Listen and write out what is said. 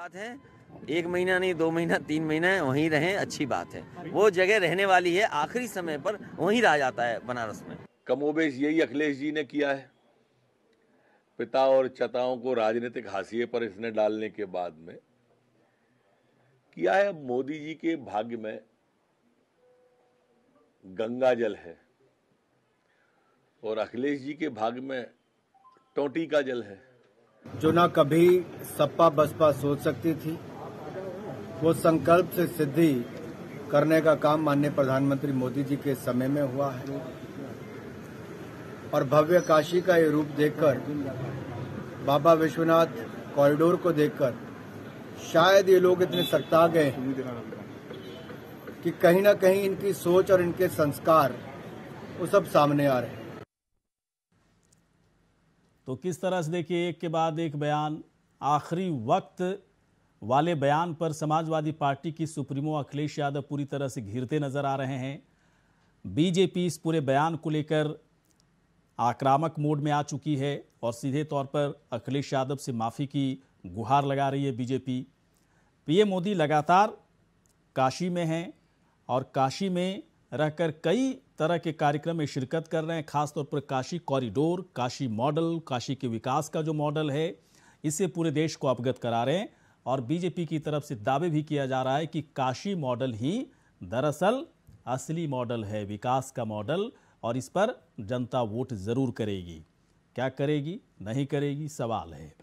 बात है एक महीना नहीं दो महीना तीन महीना है वहीं रहें अच्छी बात है वो जगह रहने वाली है आखिरी समय पर वहीं रह जाता है बनारस में कमोबेश यही अखिलेश जी ने किया है पिता और चताओं को राजनीतिक हाशिए पर इसने डालने के बाद में किया है मोदी जी के भाग्य में गंगा जल है और अखिलेश जी के भाग में टोटी का जल है जो ना कभी सपा बसपा सोच सकती थी वो संकल्प से सिद्धि करने का काम माननीय प्रधानमंत्री मोदी जी के समय में हुआ है और भव्य काशी का ये रूप देखकर बाबा विश्वनाथ कॉरिडोर को देखकर शायद ये लोग इतने सकता गए कि कहीं ना कहीं इनकी सोच और इनके संस्कार वो सब सामने आ रहे हैं तो किस तरह से देखिए एक के बाद एक बयान आखिरी वक्त वाले बयान पर समाजवादी पार्टी की सुप्रीमो अखिलेश यादव पूरी तरह से घिरते नजर आ रहे हैं बीजेपी इस पूरे बयान को लेकर आक्रामक मोड में आ चुकी है और सीधे तौर पर अखिलेश यादव से माफ़ी की गुहार लगा रही है बीजेपी पीएम मोदी लगातार काशी में हैं और काशी में रहकर कई तरह के कार्यक्रम में शिरकत कर रहे हैं खासतौर पर काशी कॉरिडोर काशी मॉडल काशी के विकास का जो मॉडल है इसे पूरे देश को अवगत करा रहे हैं और बीजेपी की तरफ से दावे भी किया जा रहा है कि काशी मॉडल ही दरअसल असली मॉडल है विकास का मॉडल और इस पर जनता वोट ज़रूर करेगी क्या करेगी नहीं करेगी सवाल है